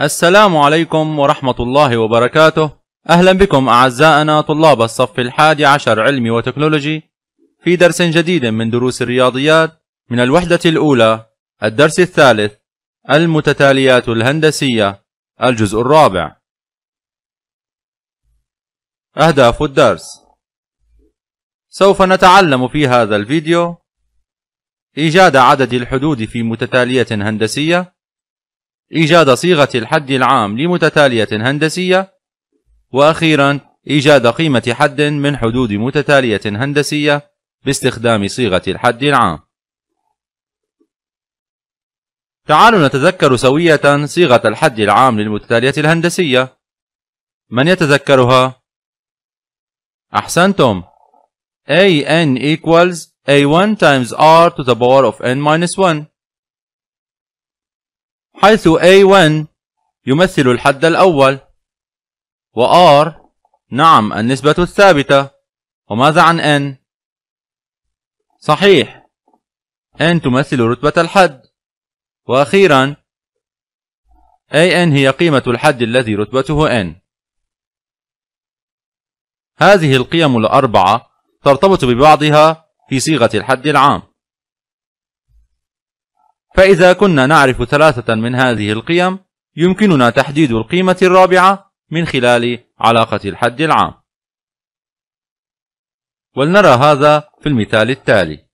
السلام عليكم ورحمة الله وبركاته أهلا بكم أعزائنا طلاب الصف الحادي عشر علمي وتكنولوجي في درس جديد من دروس الرياضيات من الوحدة الأولى الدرس الثالث المتتاليات الهندسية الجزء الرابع أهداف الدرس سوف نتعلم في هذا الفيديو إيجاد عدد الحدود في متتالية هندسية إيجاد صيغة الحد العام لمتتالية هندسية وأخيرا إيجاد قيمة حد من حدود متتالية هندسية باستخدام صيغة الحد العام تعالوا نتذكر سوية صيغة الحد العام للمتتالية الهندسية من يتذكرها؟ أحسنتم A n equals a1 times r to the power of n minus 1 حيث A1 يمثل الحد الأول و R نعم النسبة الثابتة وماذا عن N؟ صحيح N تمثل رتبة الحد وأخيرا AN هي قيمة الحد الذي رتبته N هذه القيم الأربعة ترتبط ببعضها في صيغة الحد العام فإذا كنا نعرف ثلاثة من هذه القيم يمكننا تحديد القيمة الرابعة من خلال علاقة الحد العام ولنرى هذا في المثال التالي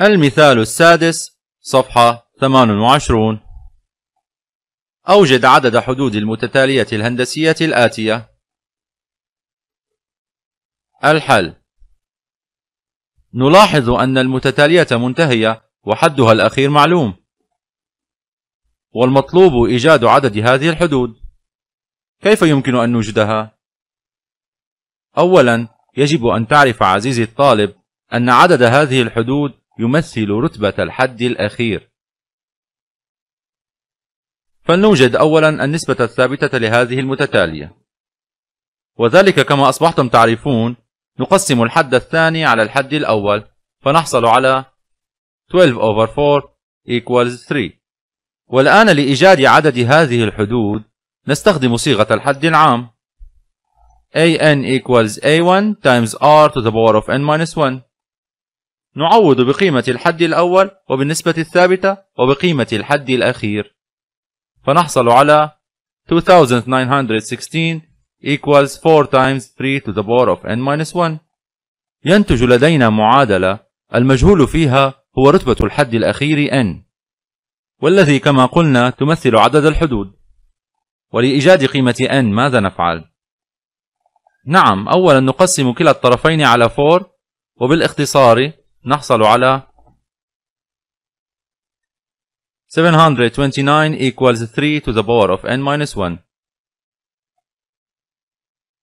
المثال السادس صفحة 28 أوجد عدد حدود المتتالية الهندسية الآتية الحل نلاحظ أن المتتالية منتهية وحدها الأخير معلوم والمطلوب إيجاد عدد هذه الحدود كيف يمكن أن نوجدها؟ أولا يجب أن تعرف عزيزي الطالب أن عدد هذه الحدود يمثل رتبة الحد الأخير فلنوجد أولا النسبة الثابتة لهذه المتتالية وذلك كما أصبحتم تعرفون نقسم الحد الثاني على الحد الأول فنحصل على 12 over 4 equals 3 والآن لإيجاد عدد هذه الحدود نستخدم صيغة الحد العام an equals a1 times r to the power of n minus 1 نعوض بقيمة الحد الأول وبالنسبة الثابتة وبقيمة الحد الأخير فنحصل على 2916 equals 4 times 3 to the power of n minus 1 ينتج لدينا معادلة المجهول فيها هو رتبة الحد الأخير n والذي كما قلنا تمثل عدد الحدود ولإيجاد قيمة n ماذا نفعل؟ نعم أولا نقسم كلا الطرفين على 4 وبالاختصار نحصل على 729 equals 3 to the power of n minus 1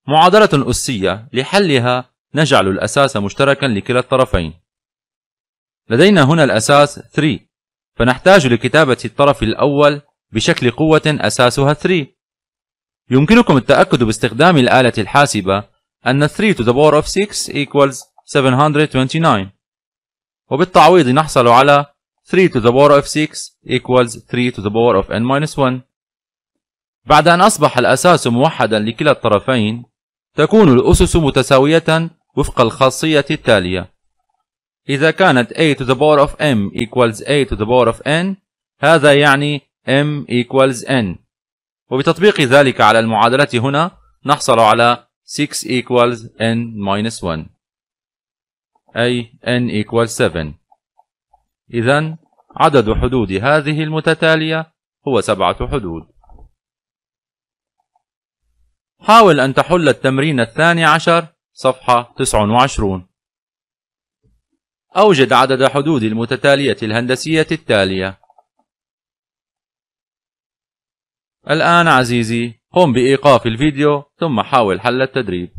معادلة أسية لحلها نجعل الأساس مشتركا لكلا الطرفين لدينا هنا الأساس 3 فنحتاج لكتابة الطرف الأول بشكل قوة أساسها 3 يمكنكم التأكد باستخدام الآلة الحاسبة أن 3 to the power of 6 equals 729 وبالتعويض نحصل على 3 to the power of 6 equals 3 to the power of n minus 1 بعد أن أصبح الأساس موحدا لكلا الطرفين تكون الأسس متساوية وفق الخاصية التالية إذا كانت a to the power of m equals a to the power of n هذا يعني m equals n وبتطبيق ذلك على المعادلة هنا نحصل على 6 equals n minus 1 أي n equals 7 إذا عدد حدود هذه المتتالية هو سبعة حدود حاول أن تحل التمرين الثاني عشر صفحة 29 أوجد عدد حدود المتتالية الهندسية التالية الآن عزيزي قم بإيقاف الفيديو ثم حاول حل التدريب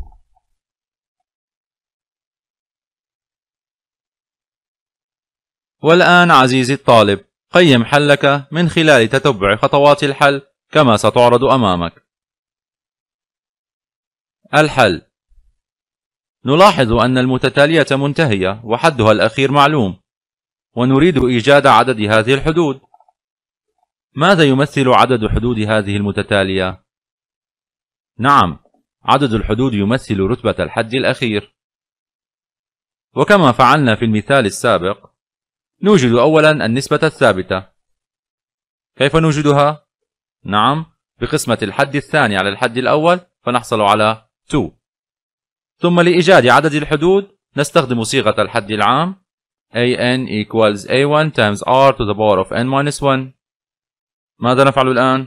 والآن عزيزي الطالب قيم حلك من خلال تتبع خطوات الحل كما ستعرض أمامك الحل نلاحظ أن المتتالية منتهية وحدها الأخير معلوم ونريد إيجاد عدد هذه الحدود ماذا يمثل عدد حدود هذه المتتالية؟ نعم عدد الحدود يمثل رتبة الحد الأخير وكما فعلنا في المثال السابق نوجد أولا النسبة الثابتة كيف نوجدها؟ نعم بقسمة الحد الثاني على الحد الأول فنحصل على to ثم لإيجاد عدد الحدود نستخدم صيغة الحد العام an equals a1 times r to the power of n minus 1 ماذا نفعل الآن؟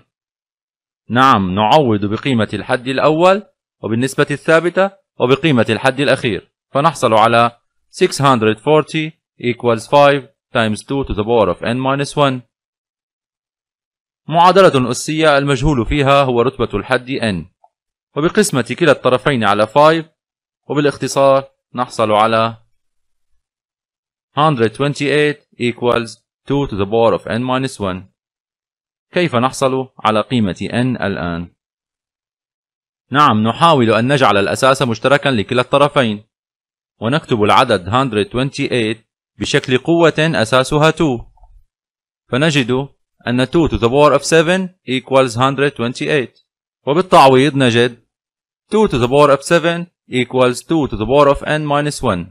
نعم نعوض بقيمة الحد الأول وبالنسبة الثابتة وبقيمة الحد الأخير فنحصل على 640 equals 5 times 2 to the power of n minus 1 معادلة أسية المجهول فيها هو رتبة الحد n وبقسمة كلا الطرفين على 5 وبالاختصار نحصل على 128 equals 2 to the power of n minus 1 كيف نحصل على قيمة n الآن؟ نعم نحاول أن نجعل الأساس مشتركا لكلا الطرفين ونكتب العدد 128 بشكل قوة أساسها 2 فنجد أن 2 to the power of 7 equals 128 وبالتعويض نجد 2 to the power of 7 equals 2 to the power of n minus 1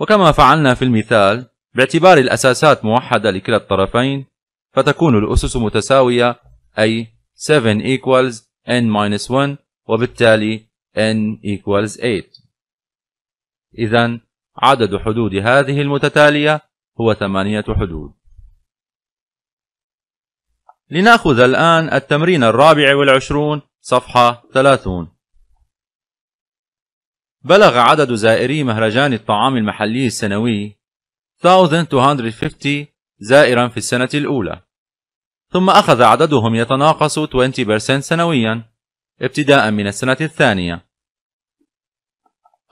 وكما فعلنا في المثال باعتبار الأساسات موحدة لكلا الطرفين فتكون الأسس متساوية أي 7 equals n minus 1 وبالتالي n equals 8 إذا عدد حدود هذه المتتالية هو ثمانية حدود لنأخذ الآن التمرين الرابع والعشرون صفحة 30 بلغ عدد زائري مهرجان الطعام المحلي السنوي 1250 زائرا في السنة الأولى ثم أخذ عددهم يتناقص 20% سنويا ابتداء من السنة الثانية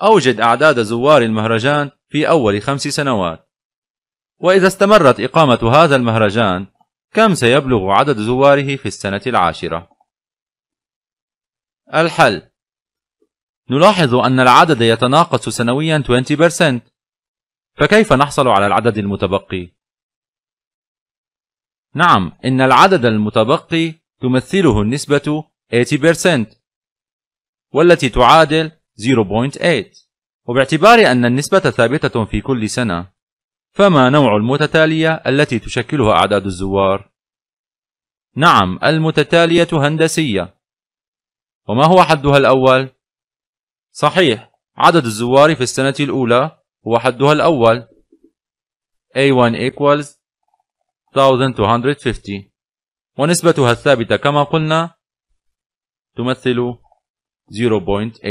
أوجد أعداد زوار المهرجان في أول خمس سنوات وإذا استمرت إقامة هذا المهرجان كم سيبلغ عدد زواره في السنة العاشرة؟ الحل نلاحظ أن العدد يتناقص سنويا 20% فكيف نحصل على العدد المتبقي؟ نعم إن العدد المتبقي تمثله النسبة 80% والتي تعادل 0.8 وباعتبار أن النسبة ثابتة في كل سنة فما نوع المتتالية التي تشكلها أعداد الزوار؟ نعم المتتالية هندسية وما هو حدها الأول؟ صحيح عدد الزوار في السنة الأولى هو حدها الأول A1 equals 1250 ونسبتها الثابتة كما قلنا تمثل 0.8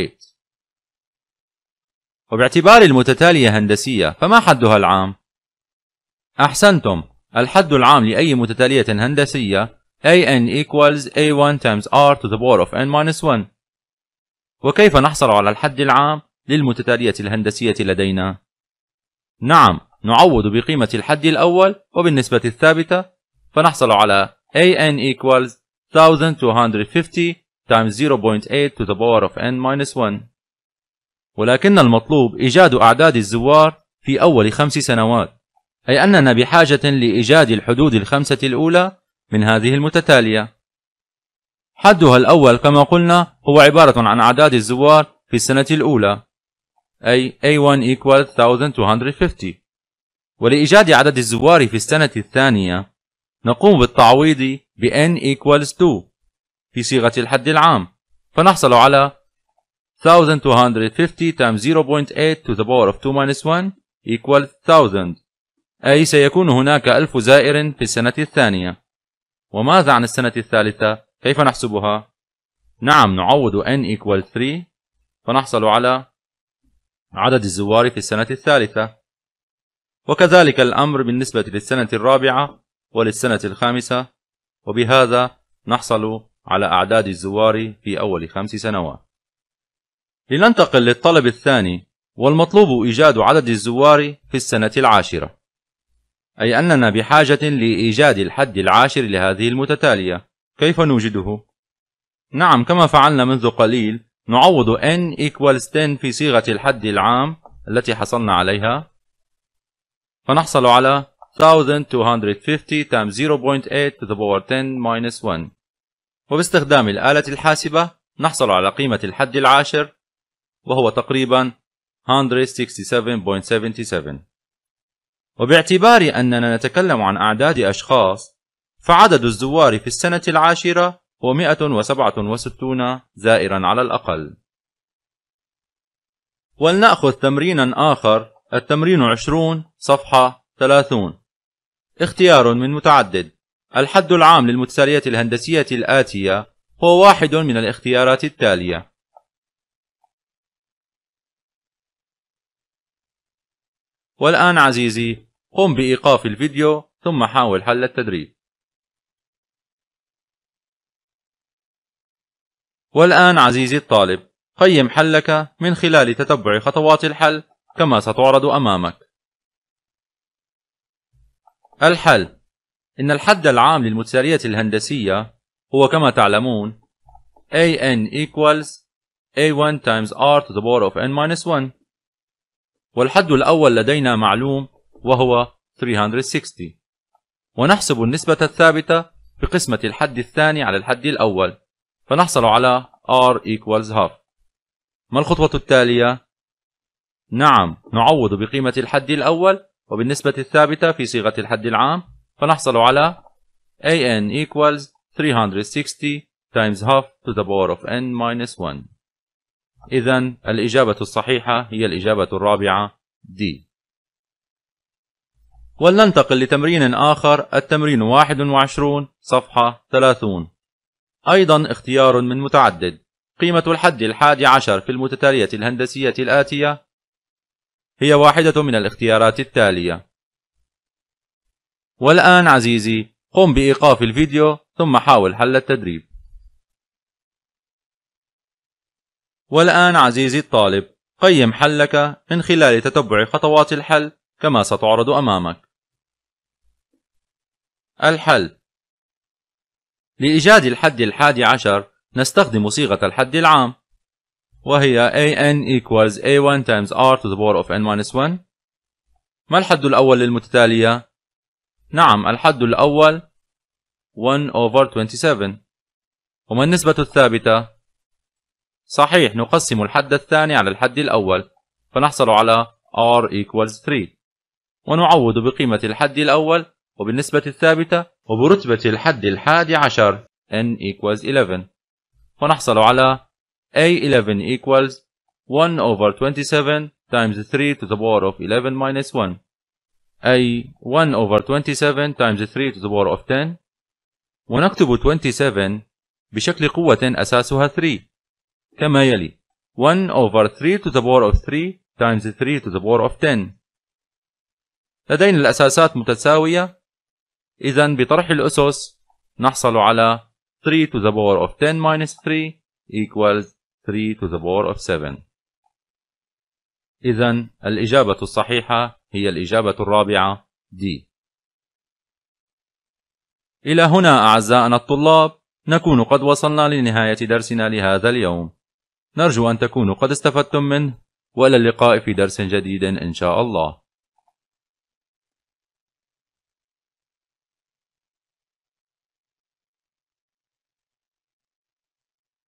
وباعتبار المتتالية هندسية فما حدها العام؟ أحسنتم الحد العام لأي متتالية هندسية an equals a1 times r to the power of n minus 1 وكيف نحصل على الحد العام للمتتالية الهندسية لدينا؟ نعم نعوض بقيمة الحد الأول وبالنسبة الثابتة فنحصل على an equals 1250 times 0.8 to the power of n minus 1 ولكن المطلوب إيجاد أعداد الزوار في أول خمس سنوات أي أننا بحاجة لإيجاد الحدود الخمسة الأولى من هذه المتتالية حدها الأول كما قلنا هو عبارة عن أعداد الزوار في السنة الأولى أي A1 equals 1250 ولإيجاد عدد الزوار في السنة الثانية نقوم بالتعويض ب n equals 2 في صيغة الحد العام فنحصل على 1250 times 0.8 to the power of 2 minus 1 equals 1000 أي سيكون هناك 1000 زائر في السنة الثانية وماذا عن السنة الثالثة؟ كيف نحسبها؟ نعم نعوض n equal 3 فنحصل على عدد الزوار في السنة الثالثة وكذلك الأمر بالنسبة للسنة الرابعة وللسنة الخامسة وبهذا نحصل على أعداد الزوار في أول خمس سنوات لننتقل للطلب الثاني والمطلوب إيجاد عدد الزوار في السنة العاشرة أي أننا بحاجة لإيجاد الحد العاشر لهذه المتتالية كيف نوجده؟ نعم كما فعلنا منذ قليل نعوض n equals 10 في صيغة الحد العام التي حصلنا عليها فنحصل على 1250 times 0.8 to the power 10 minus 1 وباستخدام الآلة الحاسبة نحصل على قيمة الحد العاشر وهو تقريبا 167.77 وباعتبار أننا نتكلم عن أعداد أشخاص فعدد الزوار في السنة العاشرة هو 167 زائرا على الأقل ولنأخذ تمرينا آخر التمرين 20 صفحة 30 اختيار من متعدد الحد العام للمتسارية الهندسية الآتية هو واحد من الاختيارات التالية والآن عزيزي قم بإيقاف الفيديو ثم حاول حل التدريب والآن عزيزي الطالب قيم حلك من خلال تتبع خطوات الحل كما ستعرض أمامك الحل إن الحد العام للمتسارية الهندسية هو كما تعلمون an equals a1 times r to the power of n minus 1 والحد الأول لدينا معلوم وهو 360 ونحسب النسبة الثابتة بقسمة الحد الثاني على الحد الأول فنحصل على R equals half ما الخطوة التالية؟ نعم نعوض بقيمة الحد الأول وبالنسبة الثابتة في صيغة الحد العام فنحصل على an equals 360 times half to the power of n minus 1 إذا الإجابة الصحيحة هي الإجابة الرابعة دي ولننتقل لتمرين آخر التمرين 21 صفحة 30 أيضا اختيار من متعدد قيمة الحد الحادي عشر في المتتالية الهندسية الآتية هي واحدة من الاختيارات التالية والآن عزيزي قم بإيقاف الفيديو ثم حاول حل التدريب والآن عزيزي الطالب قيم حلك من خلال تتبع خطوات الحل كما ستعرض أمامك الحل لإيجاد الحد الحادي عشر نستخدم صيغة الحد العام وهي an equals a1 times r to the power of n minus 1 ما الحد الأول للمتتالية؟ نعم الحد الأول 1 over 27 وما النسبة الثابتة؟ صحيح نقسم الحد الثاني على الحد الأول فنحصل على r equals 3 ونعوض بقيمة الحد الأول وبالنسبة الثابتة وبرتبة الحد الحادي عشر n equals 11 ونحصل على a11 equals 1 over 27 times 3 to the power of 11 minus 1 أي 1 over 27 times 3 to the power of 10 ونكتب 27 بشكل قوة أساسها 3 كما يلي 1 over 3 to the power of 3 times 3 to the power of 10 لدينا الأساسات متساوية إذا بطرح الأسس نحصل على 3 to the power of 10 minus 3 equals 3 to the power of 7 إذا الإجابة الصحيحة هي الإجابة الرابعة D إلى هنا أعزائنا الطلاب نكون قد وصلنا لنهاية درسنا لهذا اليوم نرجو أن تكونوا قد استفدتم منه وإلى اللقاء في درس جديد إن شاء الله